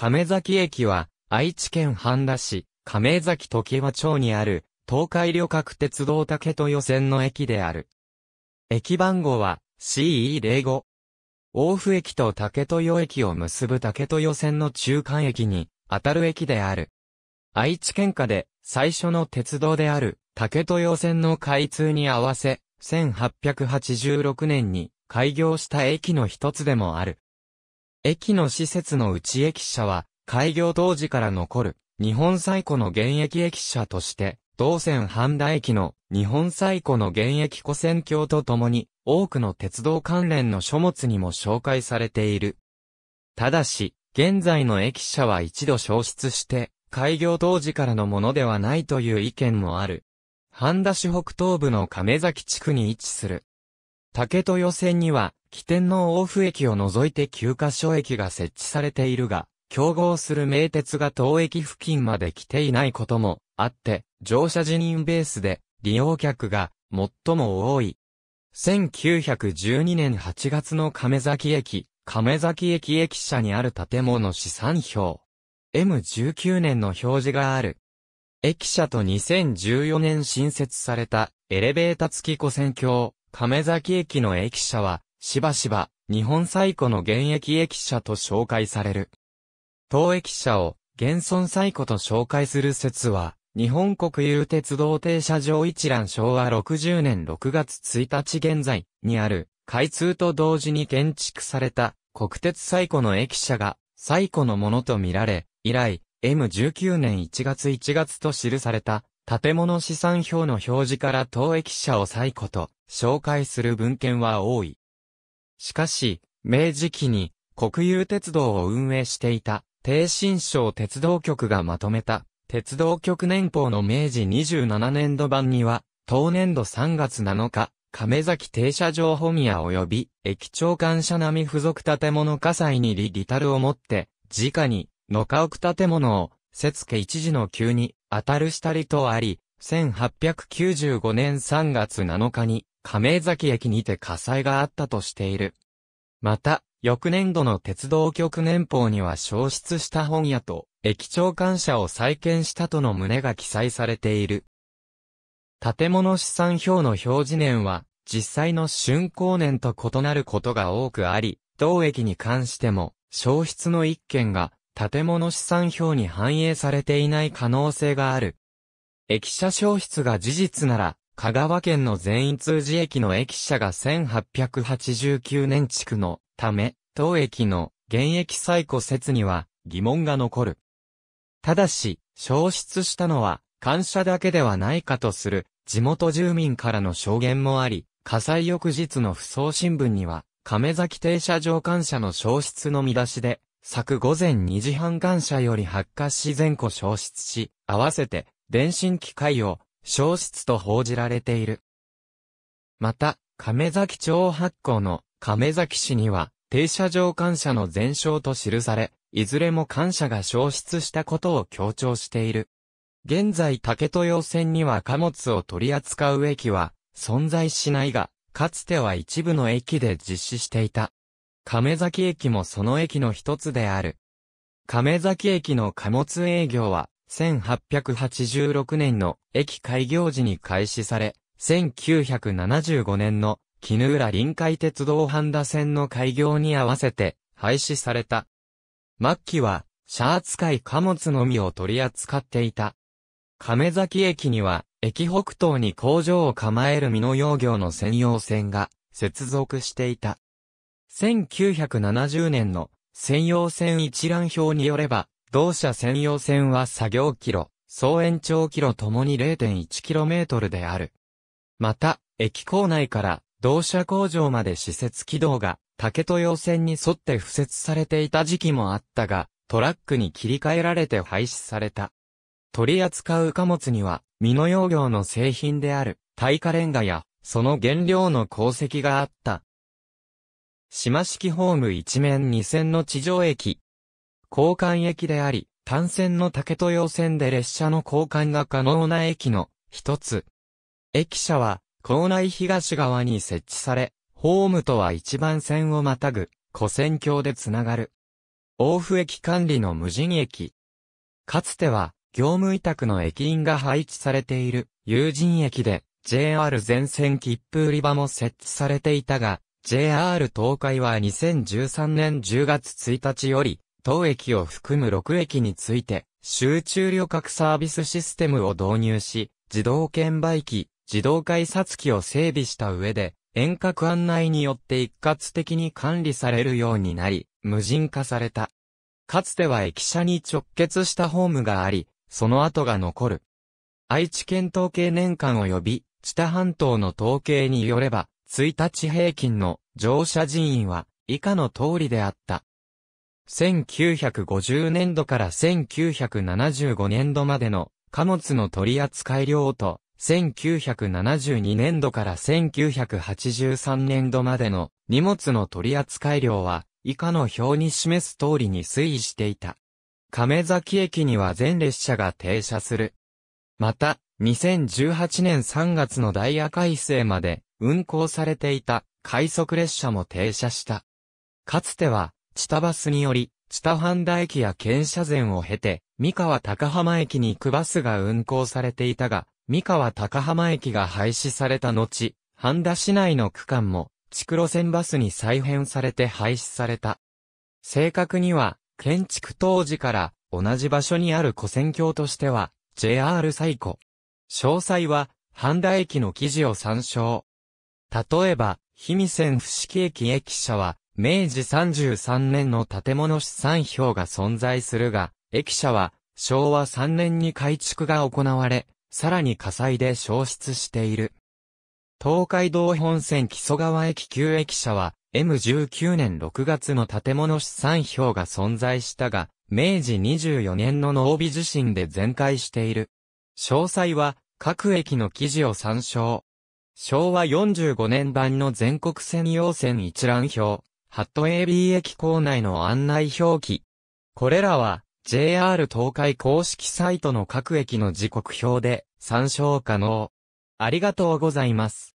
亀崎駅は、愛知県半田市、亀崎時和町にある、東海旅客鉄道竹豊線の駅である。駅番号は CE05。大府駅と竹豊駅を結ぶ竹豊線の中間駅に、当たる駅である。愛知県下で最初の鉄道である竹豊線の開通に合わせ、1886年に開業した駅の一つでもある。駅の施設の内駅舎は、開業当時から残る、日本最古の現役駅舎として、同線半田駅の日本最古の現役古線橋とともに、多くの鉄道関連の書物にも紹介されている。ただし、現在の駅舎は一度消失して、開業当時からのものではないという意見もある。半田市北東部の亀崎地区に位置する。竹豊線には、起点の大府駅を除いて9カ所駅が設置されているが、競合する名鉄が当駅付近まで来ていないこともあって、乗車人員ベースで利用客が最も多い。1912年8月の亀崎駅、亀崎駅駅舎にある建物資産表。M19 年の表示がある。駅舎と2014年新設されたエレベータ付き古線橋、亀崎駅の駅舎はしばしば、日本最古の現役駅舎と紹介される。当駅舎を、現存最古と紹介する説は、日本国有鉄道停車場一覧昭和60年6月1日現在にある、開通と同時に建築された国鉄最古の駅舎が最古のものとみられ、以来、M19 年1月1月と記された建物資産表の表示から当駅舎を最古と紹介する文献は多い。しかし、明治期に国有鉄道を運営していた、低新省鉄道局がまとめた、鉄道局年報の明治27年度版には、当年度3月7日、亀崎停車場本屋及び、駅長官舎並付属建物火災にリリタルをもって、直に、野家屋建物を、節家一時の急に、当たるしたりとあり、1895年3月7日に、亀崎駅にて火災があったとしている。また、翌年度の鉄道局年報には消失した本屋と、駅長官舎を再建したとの旨が記載されている。建物資産表の表示年は、実際の竣工年と異なることが多くあり、同駅に関しても、消失の一件が、建物資産表に反映されていない可能性がある。駅舎消失が事実なら、香川県の全員通じ駅の駅舎が1889年築のため、当駅の現役最古説には疑問が残る。ただし、消失したのは、感謝だけではないかとする、地元住民からの証言もあり、火災翌日の不送新聞には、亀崎停車場感謝の消失の見出しで、昨午前2時半感謝より発火し全庫消失し、合わせて、電信機械を消失と報じられている。また、亀崎町発行の亀崎市には、停車場感謝の全哨と記され、いずれも感謝が消失したことを強調している。現在竹豊線には貨物を取り扱う駅は存在しないが、かつては一部の駅で実施していた。亀崎駅もその駅の一つである。亀崎駅の貨物営業は1886年の駅開業時に開始され、1975年の絹浦臨海鉄道半田線の開業に合わせて廃止された。末期は、シャア使い貨物のみを取り扱っていた。亀崎駅には、駅北東に工場を構える美濃養業の専用線が接続していた。1970年の専用線一覧表によれば、同社専用線は作業キロ、総延長キロともに 0.1km である。また、駅構内から同社工場まで施設軌道が竹豊線に沿って付設されていた時期もあったが、トラックに切り替えられて廃止された。取り扱う貨物には、美濃用業の製品である、耐火レンガや、その原料の鉱石があった。島式ホーム一面二線の地上駅、交換駅であり、単線の竹豊線で列車の交換が可能な駅の一つ。駅舎は、構内東側に設置され、ホームとは一番線をまたぐ、古線橋でつながる。大府駅管理の無人駅。かつては、業務委託の駅員が配置されている、有人駅で、JR 全線切符売り場も設置されていたが、JR 東海は2013年10月1日より、当駅を含む6駅について、集中旅客サービスシステムを導入し、自動券売機、自動改札機を整備した上で、遠隔案内によって一括的に管理されるようになり、無人化された。かつては駅舎に直結したホームがあり、その跡が残る。愛知県統計年間及び、知多半島の統計によれば、1日平均の乗車人員は以下の通りであった。1950年度から1975年度までの貨物の取扱量と、1972年度から1983年度までの荷物の取扱量は、以下の表に示す通りに推移していた。亀崎駅には全列車が停車する。また、2018年3月のダイヤ改正まで運行されていた快速列車も停車した。かつては、チタバスにより、下タ半田駅や県車線を経て、三河高浜駅に行くバスが運行されていたが、三河高浜駅が廃止された後、半田市内の区間も、地区路線バスに再編されて廃止された。正確には、建築当時から同じ場所にある古戦橋としては、JR 最古。詳細は、半田駅の記事を参照。例えば、氷見線伏木駅駅舎は、明治33年の建物資産表が存在するが、駅舎は昭和3年に改築が行われ、さらに火災で消失している。東海道本線木曽川駅旧駅舎は、M19 年6月の建物資産表が存在したが、明治24年の濃尾地震で全壊している。詳細は、各駅の記事を参照。昭和45年版の全国専用線一覧表。ハット AB 駅構内の案内表記。これらは JR 東海公式サイトの各駅の時刻表で参照可能。ありがとうございます。